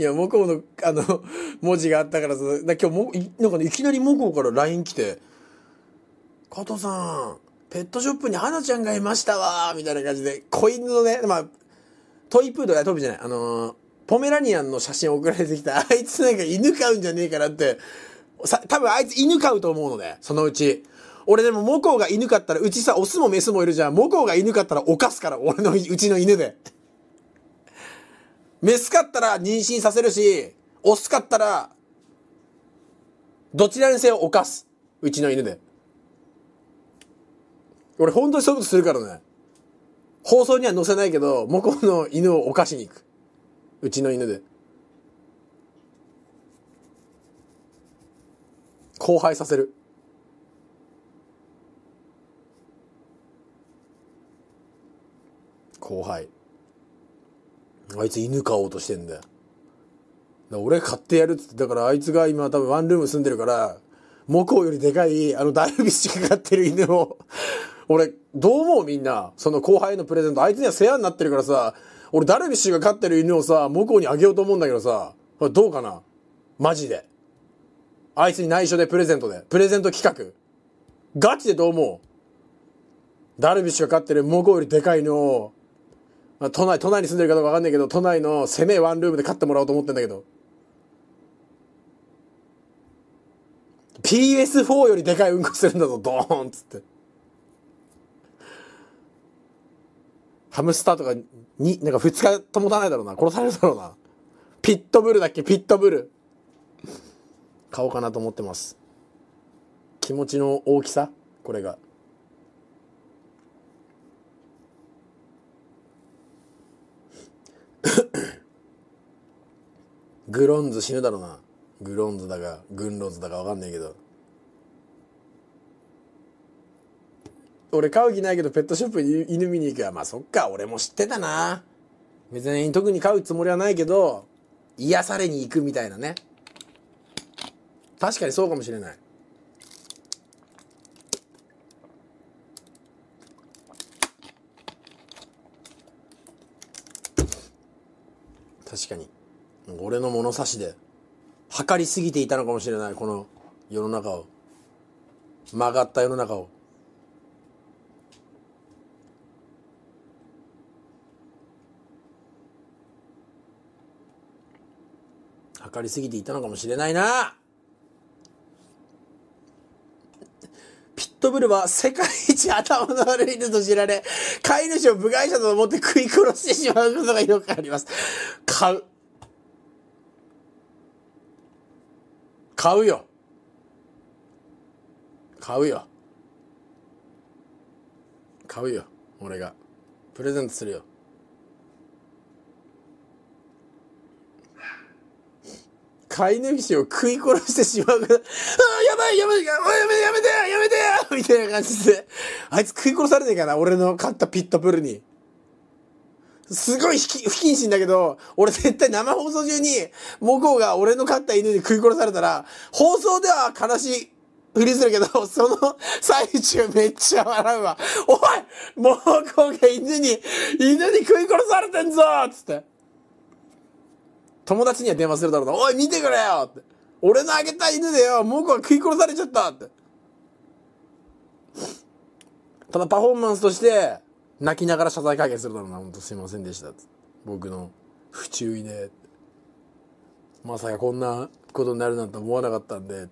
いや、こうの、あの、文字があったから、その、だ今日も、なんかね、いきなりこうから LINE 来て、加藤さん、ペットショップに花ちゃんがいましたわみたいな感じで、子犬のね、まあ、トイプードル、トイプじゃない、あのー、ポメラニアンの写真送られてきた、あいつなんか犬飼うんじゃねえかなって、さ、多分あいつ犬飼うと思うので、そのうち。俺でもこうが犬飼ったら、うちさ、オスもメスもいるじゃん。こうが犬飼ったら犯すから、俺の、うちの犬で。メスかったら妊娠させるし、オスかったら、どちらにせよ犯す。うちの犬で。俺本当にそういうことするからね。放送には載せないけど、向こうの犬を犯しに行く。うちの犬で。荒廃させる。後輩。あいつ犬飼おうとしてんだよ。だ俺買ってやるっつって、だからあいつが今多分ワンルーム住んでるから、こうよりでかい、あのダルビッシュが飼ってる犬を、俺、どう思うみんな。その後輩のプレゼント。あいつには世話になってるからさ、俺ダルビッシュが飼ってる犬をさ、こうにあげようと思うんだけどさ、どうかなマジで。あいつに内緒でプレゼントで。プレゼント企画。ガチでどう思うダルビッシュが飼ってるこうよりでかい犬を、まあ、都内、都内に住んでるかどうかわかんないけど、都内の攻めワンルームで買ってもらおうと思ってんだけど。PS4 よりでかいうんこするんだぞ、ドーンっつって。ハムスターとかに、なんか2日ともたないだろうな。殺されるだろうな。ピットブルだっけピットブル。買おうかなと思ってます。気持ちの大きさこれが。グロンズ死ぬだろうな。グロンズだか、グンロンズだかわかんないけど。俺飼う気ないけどペットショップに犬見に行くや。まあそっか、俺も知ってたな。別に特に飼うつもりはないけど、癒されに行くみたいなね。確かにそうかもしれない。確かに。俺の物差しで測りすぎていたのかもしれないこの世の中を曲がった世の中を測りすぎていたのかもしれないなピットブルは世界一頭の悪い犬と知られ、飼い主を部外者と思って食い殺してしまうことがよくあります。買う。買うよ買うよ買うよ俺がプレゼントするよ飼い主を食い殺してしまうから、ああ、やばい、やばい、やばいやめて、やめて、やめてみたいな感じで、あいつ食い殺されねえかな、俺の飼ったピットプルに。すごい不謹慎だけど、俺絶対生放送中に、モコが俺の飼った犬に食い殺されたら、放送では悲しい。フりするけど、その最中めっちゃ笑うわ。おいモコが犬に、犬に食い殺されてんぞつって。友達には電話するだろうな。おい見てくれよって。俺のあげた犬でよ、モコが食い殺されちゃったって。ただパフォーマンスとして、泣きながら謝罪会見するだろうな、本当すいませんでした。僕の不注意で。まさかこんなことになるなんて思わなかったんで。